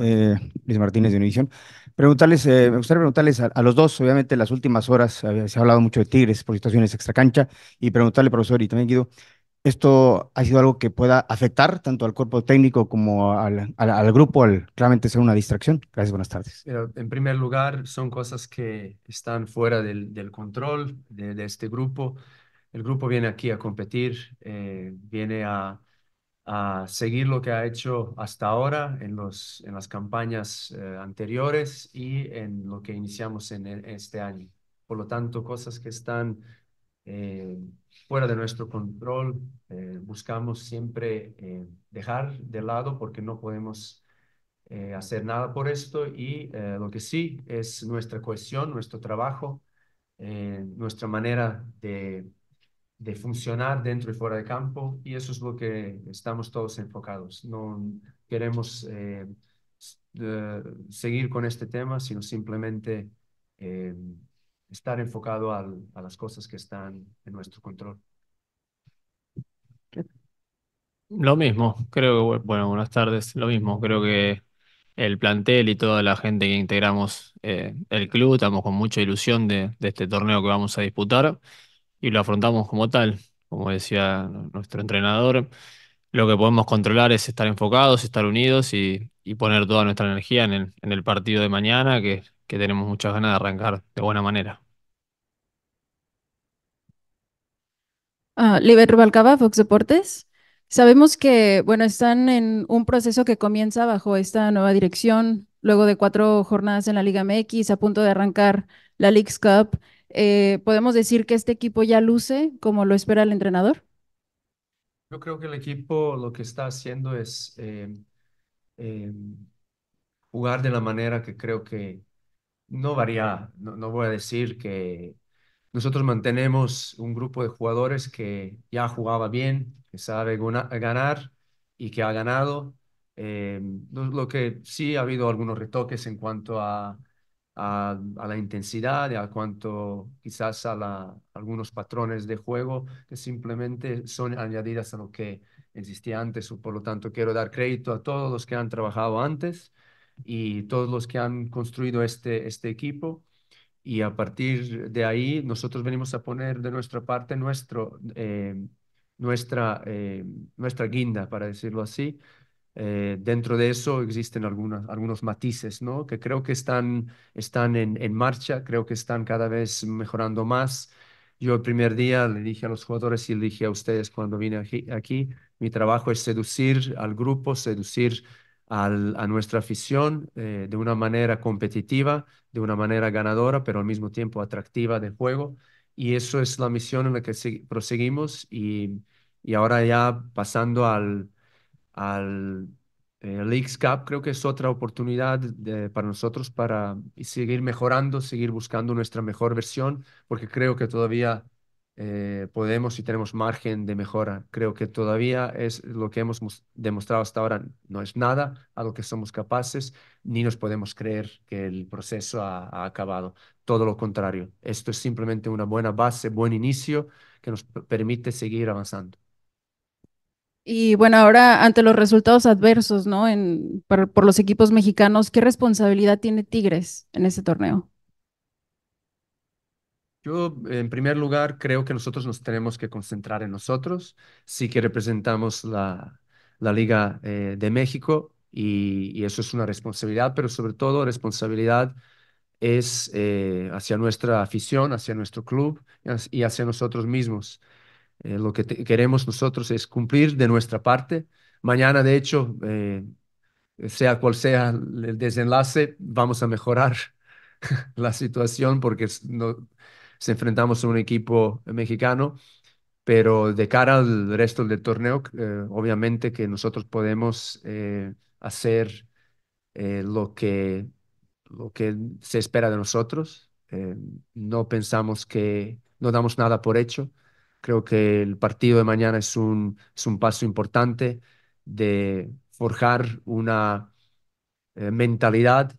Eh, Luis Martínez de Univisión. Preguntarles, eh, me gustaría preguntarles a, los dos, obviamente en las últimas horas eh, se ha hablado mucho de Tigres por situaciones extracancha, y preguntarle, profesor, y también Guido, ¿esto ha sido algo que pueda afectar tanto al cuerpo técnico como al, grupo, al claramente ser una distracción? Gracias, buenas tardes. en primer lugar, son cosas que están fuera del, control de, este grupo. El grupo viene aquí a competir, viene a a seguir lo que ha hecho hasta ahora en, los, en las campañas eh, anteriores y en lo que iniciamos en, e, este año. Por lo tanto, cosas que están eh, fuera de nuestro control, eh, buscamos siempre dejar de lado porque no podemos hacer nada por esto y lo que sí es nuestra cohesión, nuestro trabajo, nuestra manera de de funcionar dentro y fuera de campo y eso es lo que estamos todos enfocados. No queremos eh, seguir con este tema, sino simplemente eh, estar enfocado al, a las cosas que están en nuestro control. Lo mismo, creo que, bueno, buenas tardes, lo mismo, creo que el plantel y toda la gente que integramos eh, el club, estamos con mucha ilusión de, de este torneo que vamos a disputar y lo afrontamos como tal. Como decía nuestro entrenador, lo que podemos controlar es estar enfocados, estar unidos y, poner toda nuestra energía en el, partido de mañana, que, tenemos muchas ganas de arrancar de buena manera. Uh, Liber Fox Deportes. Sabemos que, bueno, están en un proceso que comienza bajo esta nueva dirección, luego de cuatro jornadas en la Liga MX, a punto de arrancar la Leagues Cup. Eh, ¿podemos decir que este equipo ya luce como lo espera el entrenador? Yo creo que el equipo lo que está haciendo es eh, em, jugar de la manera que creo que no varía, no, voy a decir que nosotros mantenemos un grupo de jugadores que ya jugaba bien, que sabe ganar y que ha ganado. Em, lo, que sí ha habido algunos retoques en cuanto a a, la intensidad, a cuanto quizás a, algunos patrones de juego que simplemente son añadidas a lo que existía antes. Por lo tanto, quiero dar crédito a todos los que han trabajado antes y todos los que han construido este, este equipo. Y a partir de ahí, nosotros venimos a poner de nuestra parte nuestro, eh, nuestra, eh, nuestra guinda, para decirlo así, eh, dentro de eso existen algunas, algunos matices ¿no? que creo que están, están en, marcha, creo que están cada vez mejorando más. Yo el primer día le dije a los jugadores y le dije a ustedes cuando vine aquí, mi trabajo es seducir al grupo, seducir a nuestra afición eh, de una manera competitiva, de una manera ganadora, pero al mismo tiempo atractiva de juego. Y eso es la misión en la que proseguimos y, y ahora ya pasando al al XCAP eh, Cup, creo que es otra oportunidad para nosotros para seguir mejorando, seguir buscando nuestra mejor versión, porque creo que todavía eh, podemos y tenemos margen de mejora. Creo que todavía es lo que hemos demostrado hasta ahora, no es nada a lo que somos capaces, ni nos podemos creer que el proceso ha acabado. Todo lo contrario, esto es simplemente una buena base, buen inicio que nos permite seguir avanzando. Y bueno, ahora ante los resultados adversos, ¿no? En, por, los equipos mexicanos, ¿qué responsabilidad tiene Tigres en ese torneo? Yo, en primer lugar, creo que nosotros nos tenemos que concentrar en nosotros. Sí que representamos la, Liga eh, de México y, eso es una responsabilidad, pero sobre todo responsabilidad es eh, hacia nuestra afición, hacia nuestro club y hacia nosotros mismos. Eh, lo que queremos nosotros es cumplir de nuestra parte. Mañana, de hecho, eh, sea cual sea el desenlace, vamos a mejorar la situación porque nos se enfrentamos a un equipo mexicano, pero de cara al resto del torneo, eh, obviamente que nosotros podemos hacer lo, que, lo que se espera de nosotros. no pensamos que no damos nada por hecho. Creo que el partido de mañana es un, es un paso importante de forjar una eh, mentalidad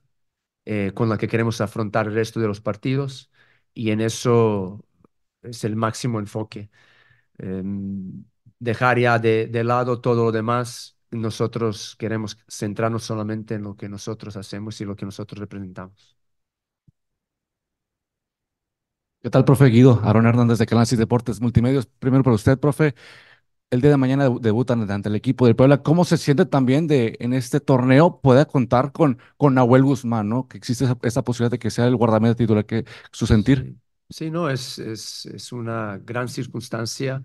eh, con la que queremos afrontar el resto de los partidos y en eso es el máximo enfoque. Em, dejar ya de, de, lado todo lo demás, nosotros queremos centrarnos solamente en lo que nosotros hacemos y lo que nosotros representamos. ¿Qué tal, profe Guido? Aaron Hernández de Canal Deportes Multimedios. Primero para usted, profe. El día de mañana debutan ante el equipo del Puebla. ¿Cómo se siente también de en este torneo pueda contar con, con Nahuel Guzmán, ¿no? Que existe esa, posibilidad de que sea el guardameta titular que su sentir. Sí, no, es, es, es, una gran circunstancia.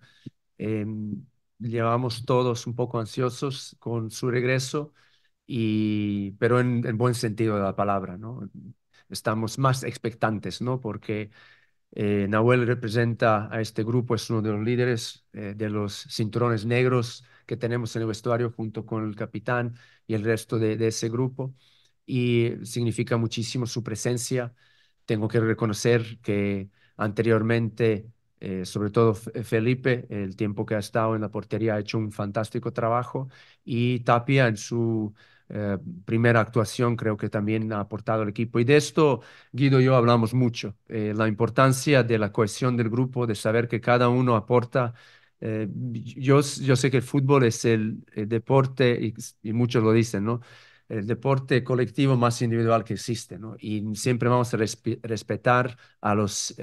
Em, llevamos todos un poco ansiosos con su regreso, y, pero en, en buen sentido de la palabra, ¿no? Estamos más expectantes, ¿no? Porque eh, Nahuel representa a este grupo, es uno de los líderes eh, de los cinturones negros que tenemos en el vestuario junto con el capitán y el resto de, ese grupo. Y significa muchísimo su presencia. Tengo que reconocer que anteriormente, eh, sobre todo Felipe, el tiempo que ha estado en la portería ha hecho un fantástico trabajo y Tapia en su eh, primera actuación creo que también ha aportado el equipo. Y de esto Guido y yo hablamos mucho, eh, la importancia de la cohesión del grupo, de saber que cada uno aporta. Eh, yo, sé que el fútbol es el, deporte, y, muchos lo dicen, ¿no? El deporte colectivo más individual que existe, Y siempre vamos a respetar a los...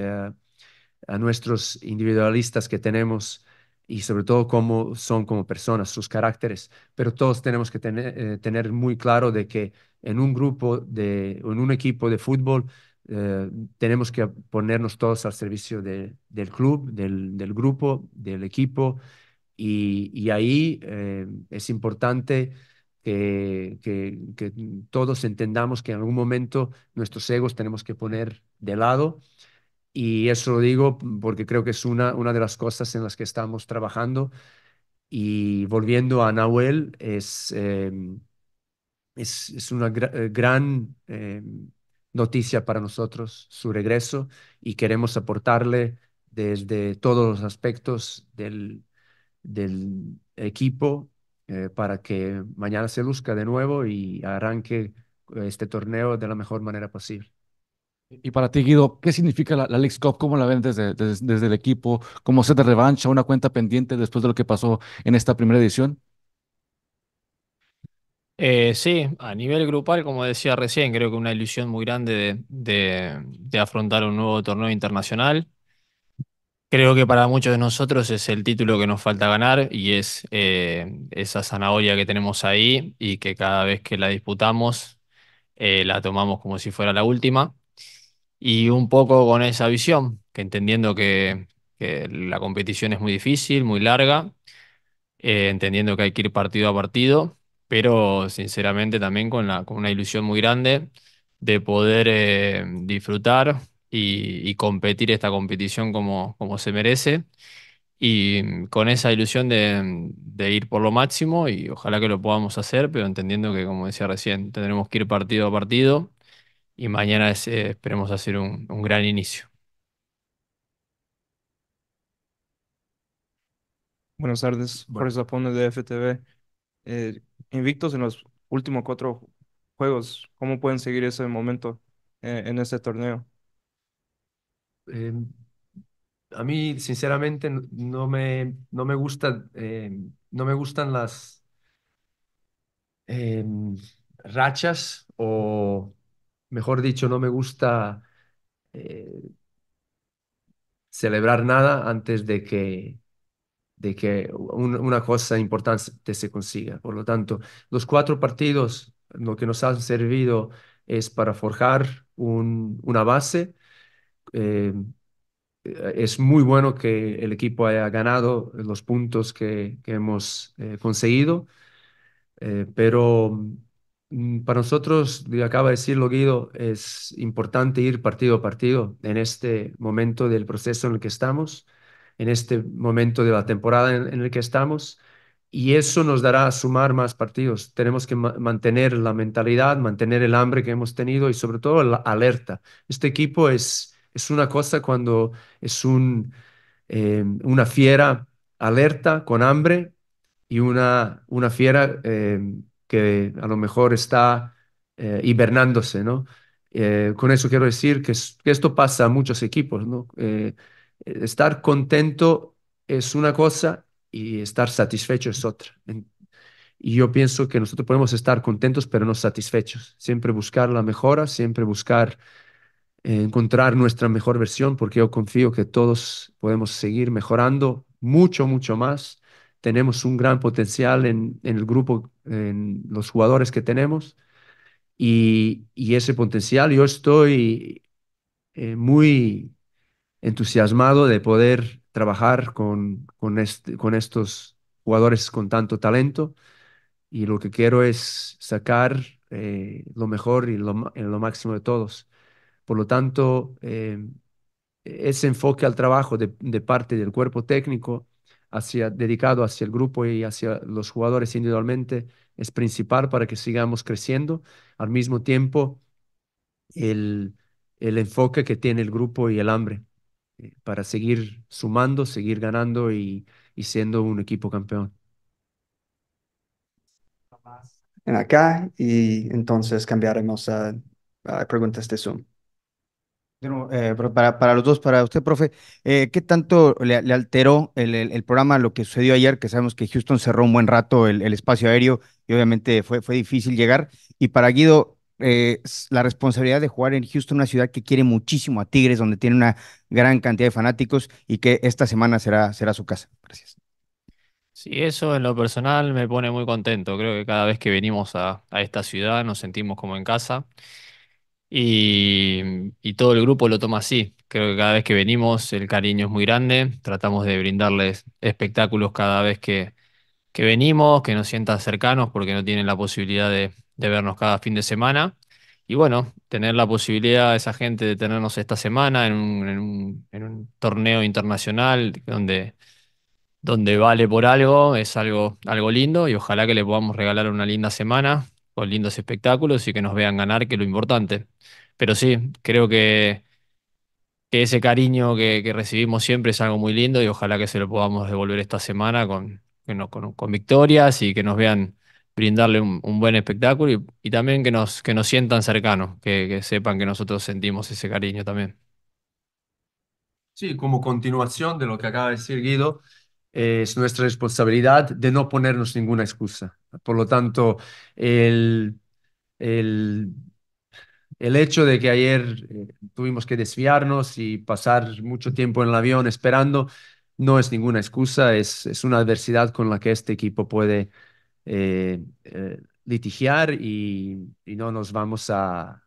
a nuestros individualistas que tenemos y sobre todo cómo son como personas, sus caracteres. Pero todos tenemos que tener, eh, tener muy claro de que en un grupo, de, en un equipo de fútbol, eh, tenemos que ponernos todos al servicio de, del club, del, grupo, del equipo. Y, y ahí eh, es importante que, que todos entendamos que en algún momento nuestros egos tenemos que poner de lado y eso lo digo porque creo que es una, una de las cosas en las que estamos trabajando. Y volviendo a Nahuel, es, em, es, una eh, gran em, noticia para nosotros su regreso y queremos aportarle desde todos los aspectos del, del equipo eh, para que mañana se luzca de nuevo y arranque eh, este torneo de la mejor manera posible. Y para ti, Guido, ¿qué significa la, Lex cop Cup? ¿Cómo la ven desde, el equipo? ¿Cómo se te revancha una cuenta pendiente después de lo que pasó en esta primera edición? Eh, sí, a nivel grupal, como decía recién, creo que una ilusión muy grande de, afrontar un nuevo torneo internacional. Creo que para muchos de nosotros es el título que nos falta ganar y es eh, esa zanahoria que tenemos ahí y que cada vez que la disputamos eh, la tomamos como si fuera la última y un poco con esa visión, que entendiendo que, la competición es muy difícil, muy larga, eh, entendiendo que hay que ir partido a partido, pero sinceramente también con, la, una ilusión muy grande de poder eh, disfrutar y, competir esta competición como, como se merece. Y con esa ilusión de, de, ir por lo máximo y ojalá que lo podamos hacer, pero entendiendo que, como decía recién, tendremos que ir partido a partido y mañana esperemos hacer un, gran inicio. Buenas tardes, Jorge Zapone de FTV. Eh, invictos en los últimos cuatro juegos, ¿cómo pueden seguir ese momento eh, en este torneo? Em, a mí sinceramente no me, no me gusta, em, no me gustan las em, rachas o mejor dicho, no me gusta eh, celebrar nada antes de que, de que una cosa importante se consiga. Por lo tanto, los cuatro partidos lo que nos han servido es para forjar una base. Eh, es muy bueno que el equipo haya ganado los puntos que, hemos eh, conseguido, pero Mm, para nosotros, acaba de decirlo Guido, es importante ir partido a partido en este momento del proceso en el que estamos, en este momento de la temporada en, el que estamos, y eso nos dará a sumar más partidos. Tenemos que mantener la mentalidad, mantener el hambre que hemos tenido y sobre todo la alerta. Este equipo es, es una cosa cuando es un, em, una fiera alerta con hambre y una, una fiera... Em, a lo mejor está eh, hibernándose, ¿no? Eh, con eso quiero decir que, esto pasa a muchos equipos, ¿no? Eh, estar contento es una cosa y estar satisfecho es otra. Y yo pienso que nosotros podemos estar contentos pero no satisfechos. Siempre buscar la mejora, siempre buscar encontrar nuestra mejor versión, porque yo confío que todos podemos seguir mejorando mucho, mucho más. Tenemos un gran potencial en, en el grupo en los jugadores que tenemos y, ese potencial. Yo estoy eh, muy entusiasmado de poder trabajar este, con, estos jugadores con tanto talento y lo que quiero es sacar eh, lo mejor y lo, máximo de todos. Por lo tanto, eh, ese enfoque al trabajo de, parte del cuerpo técnico dedicado hacia el grupo y hacia los jugadores individualmente es principal para que sigamos creciendo. Al mismo tiempo, el, el enfoque que tiene el grupo y el hambre eh, para seguir sumando, seguir ganando y, siendo un equipo campeón. En acá y entonces cambiaremos a, a preguntas de Zoom. Eh, para, los dos, para usted, profe, eh, ¿qué tanto le, alteró el, programa lo que sucedió ayer? Que sabemos que Houston cerró un buen rato el, espacio aéreo y obviamente fue, fue difícil llegar. Y para Guido, eh, la responsabilidad de jugar en Houston, una ciudad que quiere muchísimo a Tigres, donde tiene una gran cantidad de fanáticos y que esta semana será, será su casa. Gracias. Sí, eso en lo personal me pone muy contento. Creo que cada vez que venimos a esta ciudad nos sentimos como en casa. Y, todo el grupo lo toma así. Creo que cada vez que venimos el cariño es muy grande. Tratamos de brindarles espectáculos cada vez que, venimos, que nos sientan cercanos porque no tienen la posibilidad de, vernos cada fin de semana. Y bueno, tener la posibilidad esa gente de tenernos esta semana en un, torneo internacional donde, donde vale por algo, es algo, algo lindo y ojalá que le podamos regalar una linda semana con lindos espectáculos y que nos vean ganar, que es lo importante. Pero sí, creo que, ese cariño que, recibimos siempre es algo muy lindo y ojalá que se lo podamos devolver esta semana con, con, victorias y que nos vean brindarle un, buen espectáculo y, también que nos, que nos sientan cercanos, que, que sepan que nosotros sentimos ese cariño también. Sí, como continuación de lo que acaba de decir Guido, es nuestra responsabilidad de no ponernos ninguna excusa. Por lo tanto, el, el, hecho de que ayer eh, tuvimos que desviarnos y pasar mucho tiempo en el avión esperando no es ninguna excusa, es, es una adversidad con la que este equipo puede eh, eh, litigiar y, no nos vamos a...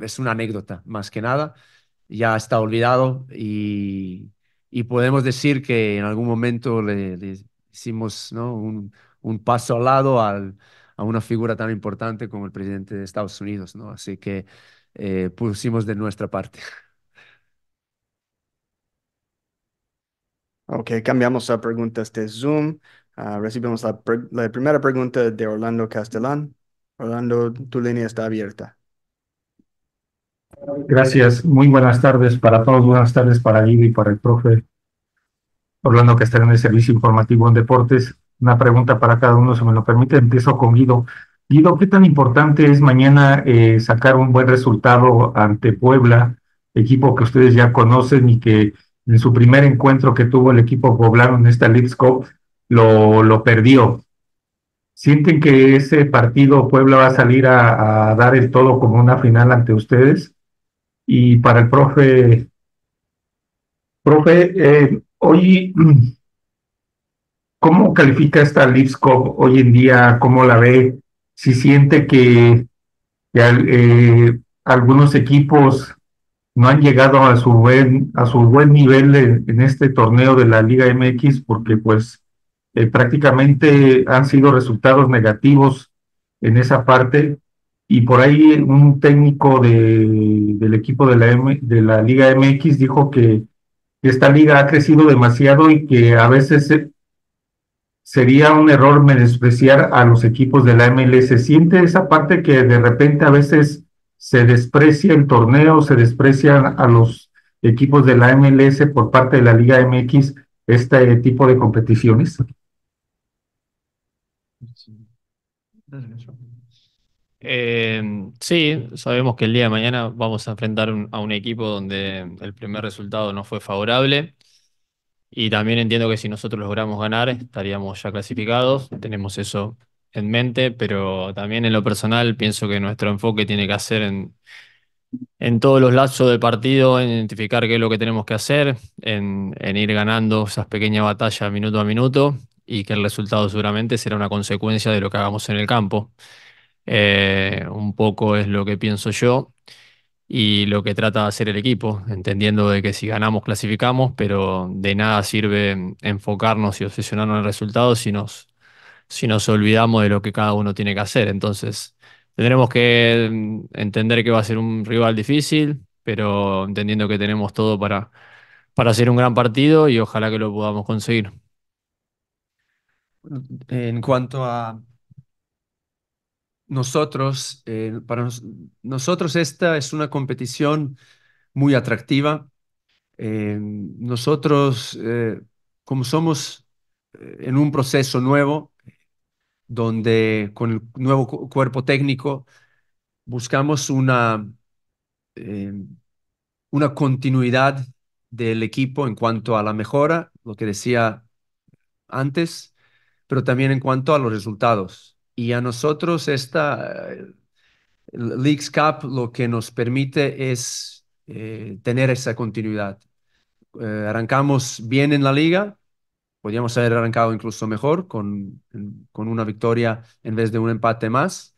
es una anécdota más que nada, ya está olvidado y y podemos decir que en algún momento le, hicimos ¿no? un, un, paso al lado al, a una figura tan importante como el presidente de Estados Unidos, ¿no? Así que eh, pusimos de nuestra parte. Ok, cambiamos a preguntas de Zoom. Ah, recibimos la primera pregunta de Orlando Castellán. Orlando, tu línea está abierta. Gracias, muy buenas tardes para todos, buenas tardes para Guido y para el profe Orlando que está en el servicio informativo en deportes. Una pregunta para cada uno, si me lo permite, empiezo con Guido. Guido, ¿qué tan importante es mañana eh, sacar un buen resultado ante Puebla, equipo que ustedes ya conocen y que en su primer encuentro que tuvo el equipo poblano en esta Lipscope lo, perdió? ¿Sienten que ese partido Puebla va a salir a dar el todo como una final ante ustedes? y para el profe. Profe, hoy, eh, ¿cómo califica esta LipsCop hoy en día? ¿Cómo la ve? Si siente que, eh, algunos equipos no han llegado a su buen, a su buen nivel en, este torneo de la Liga MX porque pues eh, prácticamente han sido resultados negativos en esa parte y por ahí un técnico de, del equipo de la, M, de la Liga MX dijo que esta liga ha crecido demasiado y que a veces sería un error menospreciar a los equipos de la MLS. siente esa parte que de repente a veces se desprecia el torneo, se desprecian a los equipos de la MLS por parte de la Liga MX este tipo de competiciones. Em, sí, sabemos que el día de mañana vamos a enfrentar a un equipo donde el primer resultado no fue favorable. Y también entiendo que si nosotros logramos ganar, estaríamos ya clasificados. Tenemos eso en mente, pero también en lo personal pienso que nuestro enfoque tiene que hacer en, en todos los lazos del partido, en identificar qué es lo que tenemos que hacer, en ir ganando esas pequeñas batallas minuto a minuto y que el resultado seguramente será una consecuencia de lo que hagamos en el campo. Eh, un poco es lo que pienso yo y lo que trata de hacer el equipo, entendiendo de que si ganamos clasificamos, pero de nada sirve enfocarnos y obsesionarnos en el resultado si nos, si nos olvidamos de lo que cada uno tiene que hacer. Entonces, tendremos que mm, entender que va a ser un rival difícil, pero entendiendo que tenemos todo para, para hacer un gran partido y ojalá que lo podamos conseguir. En cuanto a nosotros, eh, para nosotros esta es una competición muy atractiva. Eh, nosotros, eh, como somos en un proceso nuevo, donde con el nuevo cuerpo técnico buscamos una, una continuidad del equipo en cuanto a la mejora, lo que decía antes, pero también en cuanto a los resultados. Y a nosotros esta eh, Leagues Cup lo que nos permite es eh, tener esa continuidad. Eh, arrancamos bien en la liga, podíamos haber arrancado incluso mejor con, con una victoria en vez de un empate más.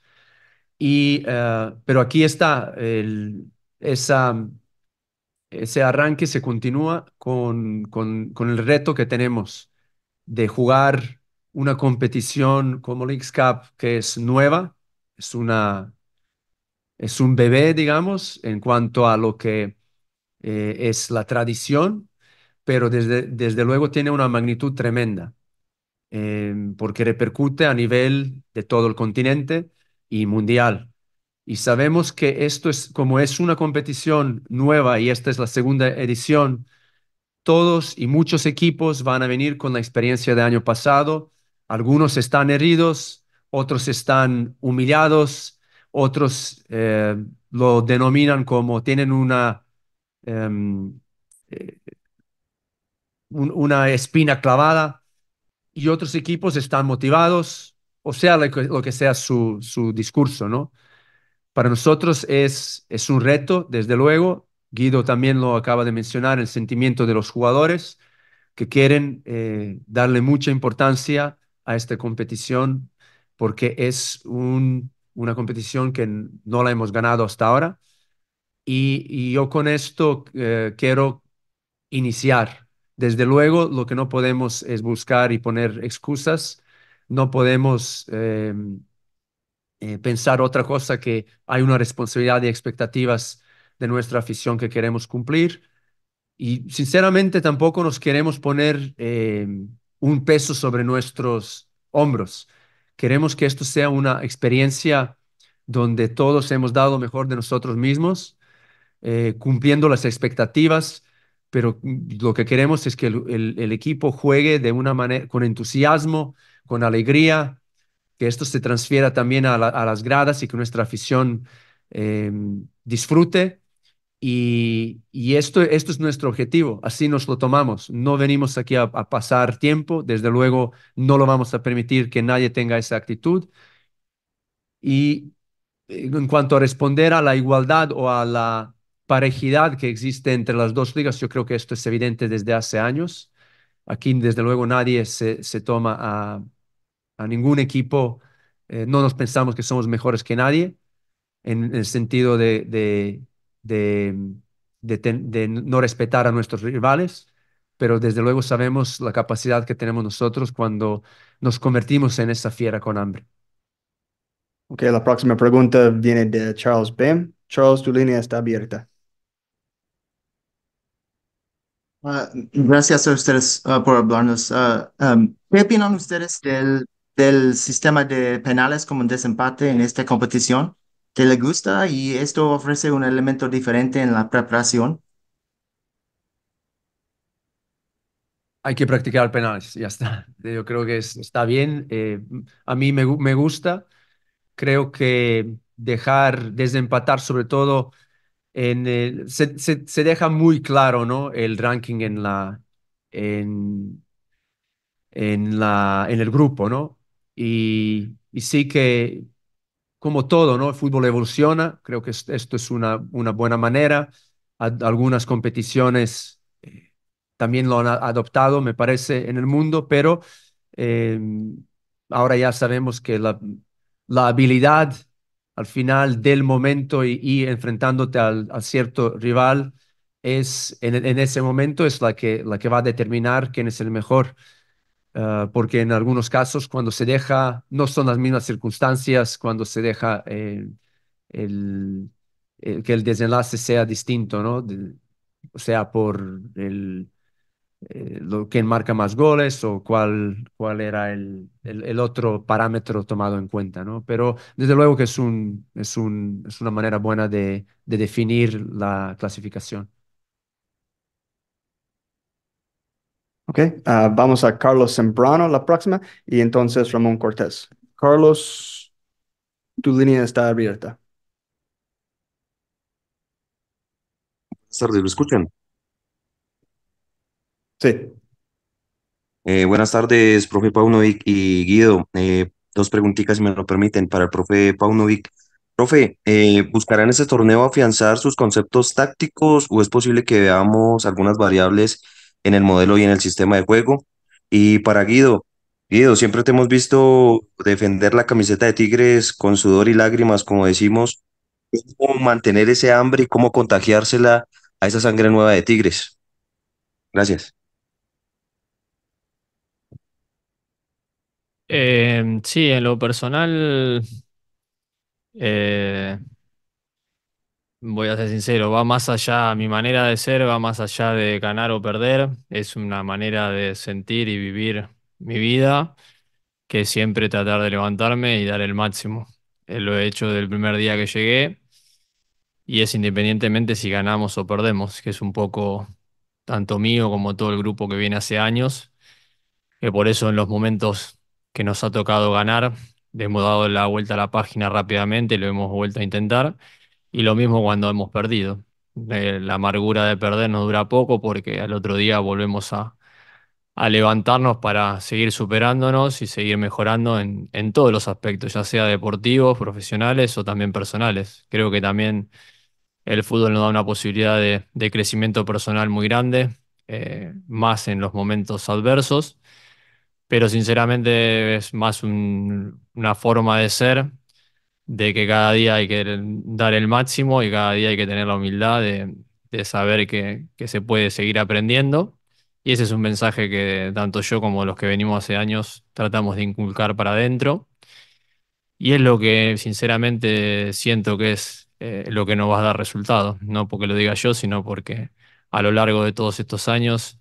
Y, pero aquí está el, esa, ese arranque, se continúa con, con, con el reto que tenemos de jugar una competición como x Cup que es nueva, es, una, es un bebé, digamos, en cuanto a lo que eh, es la tradición, pero desde, desde luego tiene una magnitud tremenda, em, porque repercute a nivel de todo el continente y mundial. Y sabemos que esto es, como es una competición nueva y esta es la segunda edición, todos y muchos equipos van a venir con la experiencia del año pasado algunos están heridos, otros están humillados, otros eh, lo denominan como tienen una, em, eh, una espina clavada y otros equipos están motivados, o sea, lo que, sea su, discurso, ¿no? Para nosotros es, es un reto, desde luego. Guido también lo acaba de mencionar, el sentimiento de los jugadores que quieren eh, darle mucha importancia a esta competición porque es una competición que no la hemos ganado hasta ahora. Y, yo con esto eh, quiero iniciar. Desde luego, lo que no podemos es buscar y poner excusas. No podemos em, eh, pensar otra cosa que hay una responsabilidad y expectativas de nuestra afición que queremos cumplir. Y sinceramente tampoco nos queremos poner em, un peso sobre nuestros hombros. Queremos que esto sea una experiencia donde todos hemos dado mejor de nosotros mismos, eh, cumpliendo las expectativas, pero lo que queremos es que el, equipo juegue de una manera, con entusiasmo, con alegría, que esto se transfiera también a, las gradas y que nuestra afición eh, disfrute y, esto, esto es nuestro objetivo, así nos lo tomamos. No venimos aquí a, pasar tiempo, desde luego no lo vamos a permitir que nadie tenga esa actitud. Y eh, en cuanto a responder a la igualdad o a la parejidad que existe entre las dos ligas, yo creo que esto es evidente desde hace años. Aquí, desde luego, nadie se, toma a, ningún equipo, eh, no nos pensamos que somos mejores que nadie, en, el sentido de de, de, no respetar a nuestros rivales, pero desde luego sabemos la capacidad que tenemos nosotros cuando nos convertimos en esa fiera con hambre. Ok, la próxima pregunta viene de Charles Bem. Charles, tu línea está abierta. Ah, gracias a ustedes ah, por hablarnos. Ah, ¿Qué opinan ustedes del, del sistema de penales como un desempate en esta competición? le gusta y esto ofrece un elemento diferente en la preparación? Hay que practicar penales, ya está. Yo creo que está bien. Eh, a mí me, gusta. Creo que dejar desempatar, sobre todo, en se, deja muy claro, ¿no? El ranking en la, en, en la, en el grupo, ¿no? y sí que como todo, ¿no? El fútbol evoluciona, creo que esto es una, buena manera. algunas competiciones eh, también lo han adoptado, me parece, en el mundo, pero em, ahora ya sabemos que la, habilidad al final del momento y, enfrentándote al, cierto rival es en, ese momento es la que, la que va a determinar quién es el mejor. Ah, porque en algunos casos cuando se deja, no son las mismas circunstancias, cuando se deja eh, que el desenlace sea distinto, ¿no? o sea, por el, eh, marca más goles o cuál, cuál era el, otro parámetro tomado en cuenta, ¿no? Pero desde luego que es, un, es, un, es una manera buena de definir la clasificación. Ok, ah, vamos a Carlos Sembrano la próxima y entonces Ramón Cortés. Carlos, tu línea está abierta. Buenas tardes, ¿lo escuchan? Sí. Eh, buenas tardes, profe Paunovic y Guido. Eh, dos preguntitas, si me lo permiten, para el profe Paunovic. Profe, eh, ¿buscarán este torneo afianzar sus conceptos tácticos o es posible que veamos algunas variables? en el modelo y en el sistema de juego. Y para Guido, Guido, siempre te hemos visto defender la camiseta de Tigres con sudor y lágrimas, como decimos. ¿Cómo mantener ese hambre y cómo contagiársela a esa sangre nueva de Tigres? Gracias. Eh, sí, en lo personal, eh, voy a ser sincero, va más allá, mi manera de ser va más allá de ganar o perder, es una manera de sentir y vivir mi vida que siempre tratar de levantarme y dar el máximo. Eh, lo he hecho del primer día que llegué y es independientemente si ganamos o perdemos, que es un poco tanto mío como todo el grupo que viene hace años, que por eso en los momentos que nos ha tocado ganar, hemos dado la vuelta a la página rápidamente, lo hemos vuelto a intentar y lo mismo cuando hemos perdido. Eh, la amargura de perder nos dura poco porque al otro día volvemos a, levantarnos para seguir superándonos y seguir mejorando en, todos los aspectos, ya sea deportivos, profesionales o también personales. Creo que también el fútbol nos da una posibilidad de, crecimiento personal muy grande, eh, más en los momentos adversos, pero sinceramente es más una forma de ser de que cada día hay que dar el máximo y cada día hay que tener la humildad de, saber que, se puede seguir aprendiendo. Y ese es un mensaje que tanto yo como los que venimos hace años tratamos de inculcar para adentro. Y es lo que sinceramente siento que es eh, lo que nos va a dar resultado, No porque lo diga yo, sino porque a lo largo de todos estos años,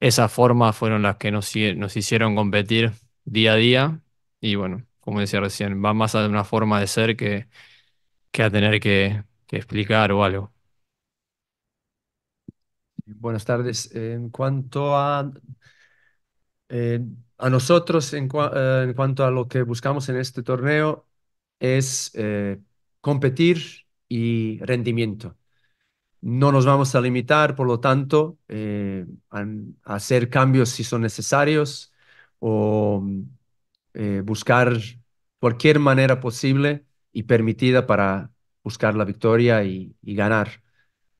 esas formas fueron las que nos, nos hicieron competir día a día. Y bueno, como decía recién, va más a una forma de ser que, que a tener que, explicar o algo. Buenas tardes. En cuanto a, a nosotros, eh, en, cuanto a lo que buscamos en este torneo, es eh, competir y rendimiento. No nos vamos a limitar, por lo tanto, eh, a, a hacer cambios si son necesarios o eh, buscar cualquier manera posible y permitida para buscar la victoria y, ganar.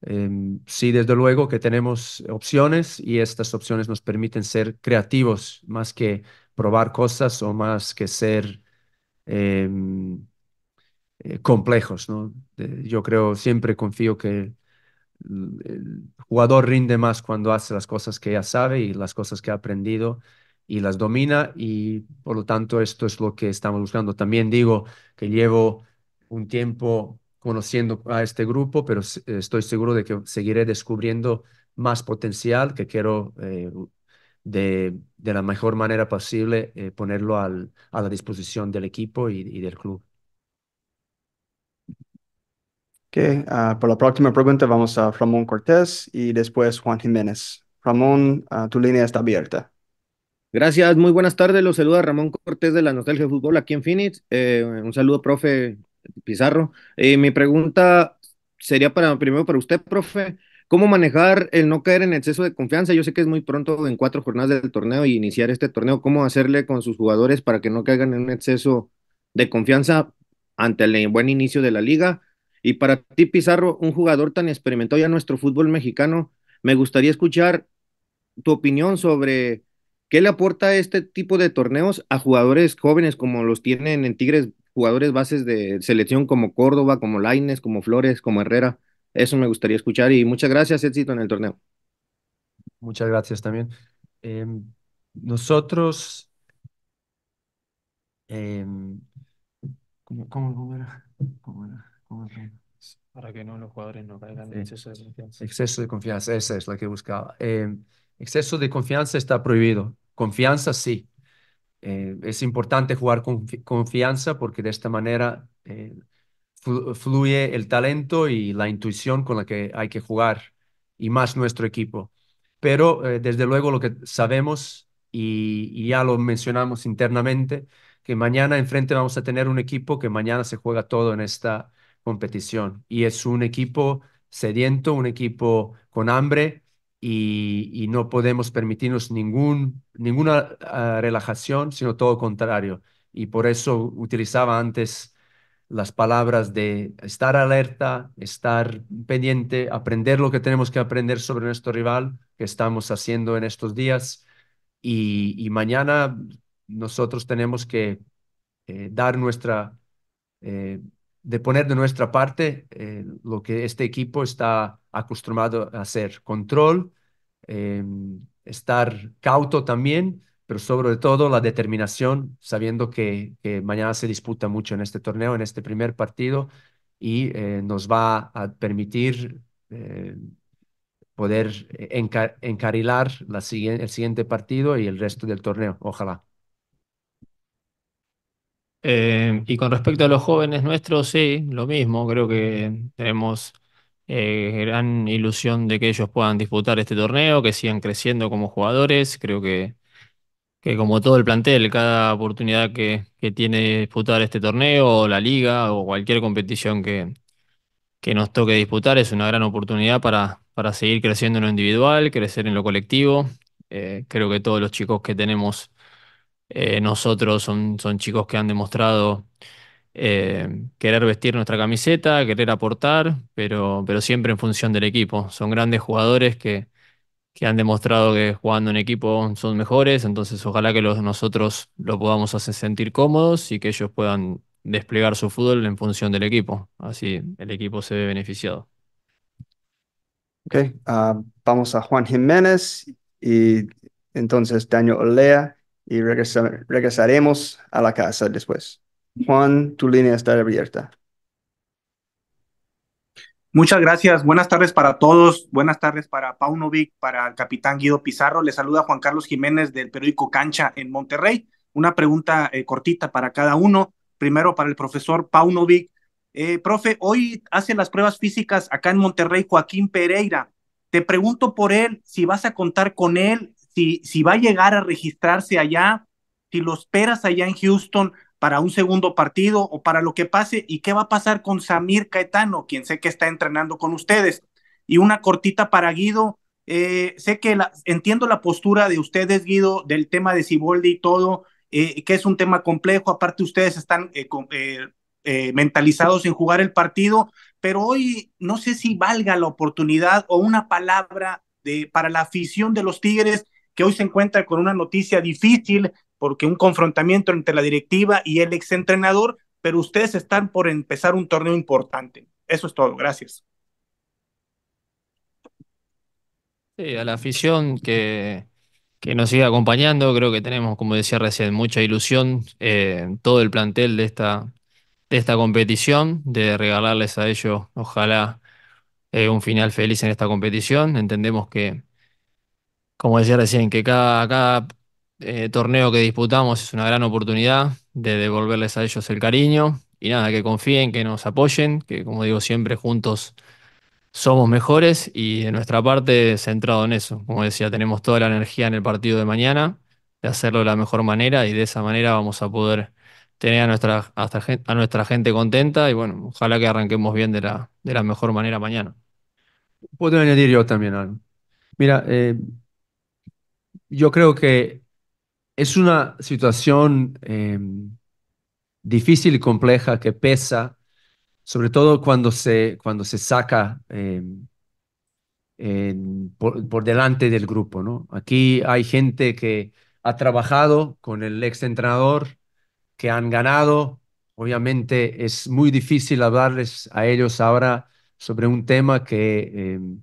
Em, sí, desde luego que tenemos opciones y estas opciones nos permiten ser creativos más que probar cosas o más que ser em, eh, complejos. Yo creo, siempre confío que el jugador rinde más cuando hace las cosas que ya sabe y las cosas que ha aprendido y las domina y por lo tanto esto es lo que estamos buscando. También digo que llevo un tiempo conociendo a este grupo, pero estoy seguro de que seguiré descubriendo más potencial que quiero eh, de, la mejor manera posible eh, ponerlo a la disposición del equipo y, del club. Ok, ah, por la próxima pregunta vamos a Ramón Cortés y después Juan Jiménez. Ramón, ah, tu línea está abierta. Gracias, muy buenas tardes. Los saluda Ramón Cortés de la Nostalgia de Fútbol aquí en Phoenix. Eh, un saludo, profe Pizarro. Eh, mi pregunta sería para primero para usted, profe. ¿Cómo manejar el no caer en exceso de confianza? Yo sé que es muy pronto en cuatro jornadas del torneo y iniciar este torneo. ¿Cómo hacerle con sus jugadores para que no caigan en un exceso de confianza ante el buen inicio de la liga? Y para ti, Pizarro, un jugador tan experimentado ya en nuestro fútbol mexicano, me gustaría escuchar tu opinión sobre ¿Qué le aporta este tipo de torneos a jugadores jóvenes como los tienen en Tigres, jugadores bases de selección como Córdoba, como Laines, como Flores, como Herrera? Eso me gustaría escuchar y muchas gracias, éxito en el torneo. Muchas gracias también. Em, nosotros, em, ¿cómo, cómo, era? ¿Cómo era? ¿Cómo era? Para que no los jugadores no caigan exceso de confianza. Exceso de confianza, esa es la que buscaba. Eh, Exceso de confianza está prohibido. Confianza sí. Eh, es importante jugar con confianza porque de esta manera eh, fluye el talento y la intuición con la que hay que jugar y más nuestro equipo. Pero eh, desde luego lo que sabemos y, ya lo mencionamos internamente, que mañana enfrente vamos a tener un equipo que mañana se juega todo en esta competición y es un equipo sediento, un equipo con hambre, y, no podemos permitirnos ningún, ninguna ah, relajación, sino todo contrario. Y por eso utilizaba antes las palabras de estar alerta, estar pendiente, aprender lo que tenemos que aprender sobre nuestro rival, que estamos haciendo en estos días. Y, mañana nosotros tenemos que eh, dar nuestra eh, de poner de nuestra parte eh, lo que este equipo está acostumbrado a hacer, control, em, estar cauto también, pero sobre todo la determinación, sabiendo que, mañana se disputa mucho en este torneo, en este primer partido, y eh, nos va a permitir eh, poder encarilar el siguiente partido y el resto del torneo, ojalá. Eh, y con respecto a los jóvenes nuestros, sí, lo mismo, creo que tenemos eh, gran ilusión de que ellos puedan disputar este torneo, que sigan creciendo como jugadores, creo que, que como todo el plantel, cada oportunidad que, tiene disputar este torneo, o la liga, o cualquier competición que, que nos toque disputar, es una gran oportunidad para, para seguir creciendo en lo individual, crecer en lo colectivo. Eh, creo que todos los chicos que tenemos eh, nosotros, son, son chicos que han demostrado eh, querer vestir nuestra camiseta, querer aportar, pero, pero siempre en función del equipo. Son grandes jugadores que, que han demostrado que jugando en equipo son mejores, entonces ojalá que los, nosotros lo podamos hacer sentir cómodos y que ellos puedan desplegar su fútbol en función del equipo. Así el equipo se ve beneficiado. Ok, ah, vamos a Juan Jiménez y entonces Daniel Olea y regresaremos a la casa después. Juan, tu línea está abierta. Muchas gracias. Buenas tardes para todos. Buenas tardes para Paunovic, para el capitán Guido Pizarro. le saluda Juan Carlos Jiménez del periódico Cancha en Monterrey. Una pregunta eh, cortita para cada uno. Primero para el profesor Paunovic. Eh, profe, hoy hace las pruebas físicas acá en Monterrey Joaquín Pereira. Te pregunto por él, si vas a contar con él si, va a llegar a registrarse allá, si lo esperas allá en Houston para un segundo partido o para lo que pase, y qué va a pasar con Samir Caetano, quien sé que está entrenando con ustedes. Y una cortita para Guido. Eh, sé que entiendo la postura de ustedes, Guido, del tema de Ciboldi y todo, eh, que es un tema complejo. Aparte, ustedes están eh, mentalizados en jugar el partido, pero hoy no sé si valga la oportunidad o una palabra de, para la afición de los Tigres que hoy se encuentra con una noticia difícil porque un confrontamiento entre la directiva y el exentrenador, pero ustedes están por empezar un torneo importante. Eso es todo, gracias. Sí, a la afición que, que nos sigue acompañando, creo que tenemos, como decía recién, mucha ilusión en eh, todo el plantel de esta, de esta competición, de regalarles a ellos, ojalá, eh, un final feliz en esta competición. Entendemos que como decía recién, que cada, eh, torneo que disputamos es una gran oportunidad de devolverles a ellos el cariño y nada, que confíen, que nos apoyen, que como digo siempre juntos somos mejores y de nuestra parte centrado en eso. Como decía, tenemos toda la energía en el partido de mañana de hacerlo de la mejor manera y de esa manera vamos a poder tener a nuestra, a nuestra gente contenta y bueno, ojalá que arranquemos bien de la, de la mejor manera mañana. Puedo añadir yo también algo. Mira, eh, yo creo que es una situación em, difícil y compleja que pesa, sobre todo cuando se, cuando se saca em, por, delante del grupo. ¿no? Aquí hay gente que ha trabajado con el ex entrenador, que han ganado. Obviamente es muy difícil hablarles a ellos ahora sobre un tema que em,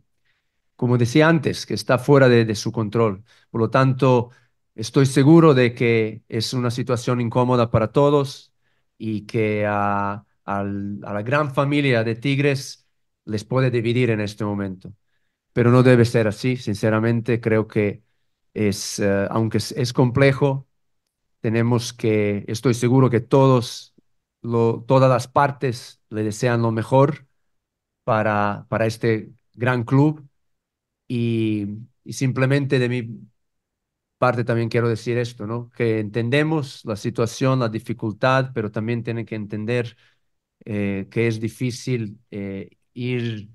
como decía antes, que está fuera de, su control. Por lo tanto, estoy seguro de que es una situación incómoda para todos y que a, la gran familia de Tigres les puede dividir en este momento. Pero no debe ser así, sinceramente, creo que es, eh, aunque es, complejo, tenemos que, estoy seguro que todos, todas las partes le desean lo mejor para este gran club y, simplemente de mi parte también quiero decir esto, ¿no? Que entendemos la situación, la dificultad, pero también tienen que entender eh, que es difícil eh, ir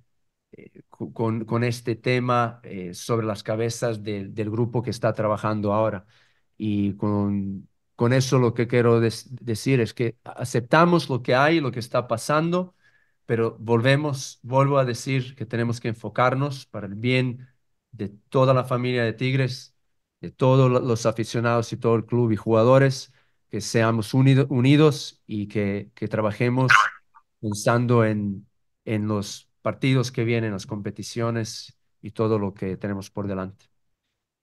eh, con, este tema sobre las cabezas del grupo que está trabajando ahora. Y con, con eso lo que quiero decir es que aceptamos lo que hay, lo que está pasando, pero volvemos, vuelvo a decir que tenemos que enfocarnos para el bien de toda la familia de Tigres, de todos los aficionados y todo el club y jugadores, que seamos unidos y que, que trabajemos pensando en, en los partidos que vienen, las competiciones y todo lo que tenemos por delante.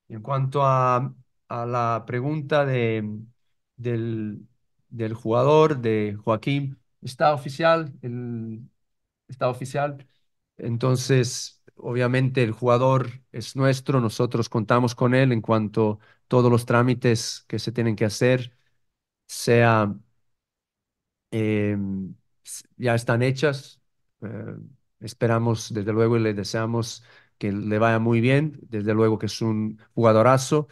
En cuanto a, a la pregunta de, del, del jugador, de Joaquín, está oficial el, estado oficial. Entonces, obviamente el jugador es nuestro, nosotros contamos con él en cuanto todos los trámites que se tienen que hacer, sea, em, ya están hechas. Eh, esperamos, desde luego, y le deseamos que le vaya muy bien, desde luego que es un jugadorazo,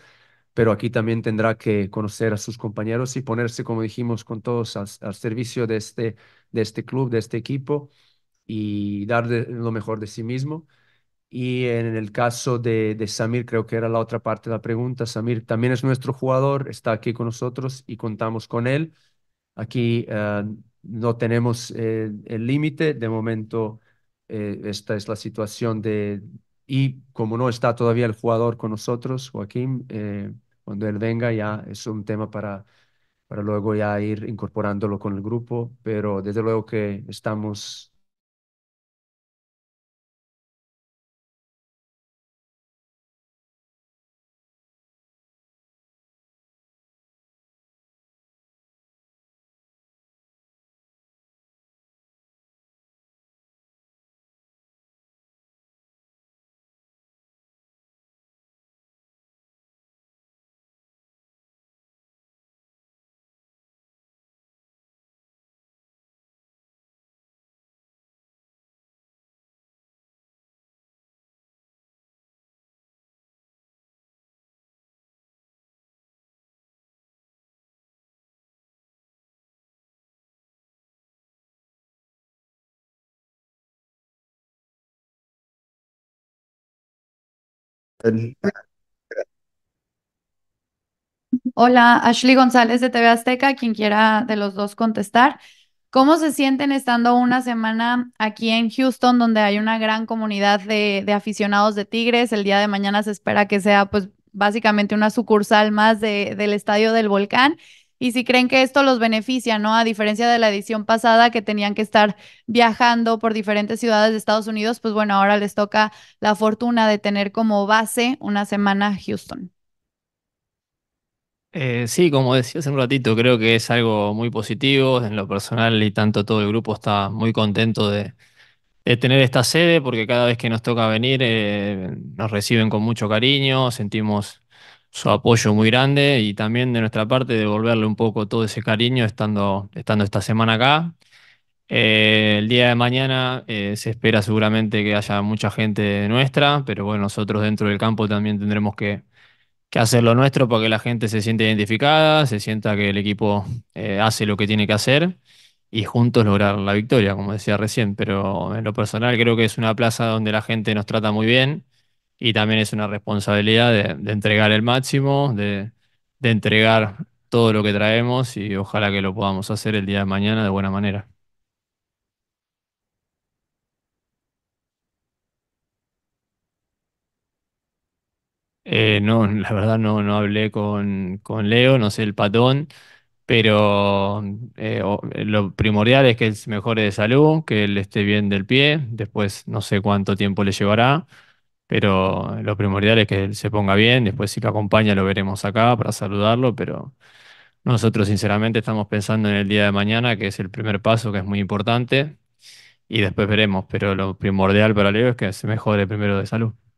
pero aquí también tendrá que conocer a sus compañeros y ponerse, como dijimos, con todos al, servicio de este, de este club, de este equipo y dar lo mejor de sí mismo. Y en el caso de, de, Samir, creo que era la otra parte de la pregunta, Samir también es nuestro jugador, está aquí con nosotros y contamos con él. Aquí eh, no tenemos eh, el límite, de momento eh, esta es la situación de... Y como no está todavía el jugador con nosotros, Joaquín, cuando él venga ya es un tema para, para luego ya ir incorporándolo con el grupo, pero desde luego que estamos Hola, Ashley González de TV Azteca, quien quiera de los dos contestar. ¿Cómo se sienten estando una semana aquí en Houston, donde hay una gran comunidad de, aficionados de Tigres? El día de mañana se espera que sea, pues, básicamente una sucursal más de- del Estadio del Volcán y si creen que esto los beneficia, ¿no? A diferencia de la edición pasada que tenían que estar viajando por diferentes ciudades de Estados Unidos, pues bueno, ahora les toca la fortuna de tener como base una semana Houston. Eh, sí, como decía hace un ratito, creo que es algo muy positivo en lo personal y tanto todo el grupo está muy contento de, tener esta sede porque cada vez que nos toca venir eh, nos reciben con mucho cariño, sentimos su apoyo muy grande y también de nuestra parte devolverle un poco todo ese cariño estando, estando esta semana acá. Eh, el día de mañana eh, se espera seguramente que haya mucha gente nuestra, pero bueno, nosotros dentro del campo también tendremos que, que hacer lo nuestro para que la gente se siente identificada, se sienta que el equipo eh, hace lo que tiene que hacer y juntos lograr la victoria, como decía recién. Pero en lo personal creo que es una plaza donde la gente nos trata muy bien y también es una responsabilidad de, entregar el máximo, de, entregar todo lo que traemos y ojalá que lo podamos hacer el día de mañana de buena manera. Eh, no, la verdad no, no hablé con, con Leo, no sé el patón, pero eh, lo primordial es que él mejore de salud, que él esté bien del pie, después no sé cuánto tiempo le llevará pero lo primordial es que él se ponga bien, después si que acompaña lo veremos acá para saludarlo, pero nosotros sinceramente estamos pensando en el día de mañana, que es el primer paso, que es muy importante, y después veremos, pero lo primordial para Leo es que se mejore primero de salud.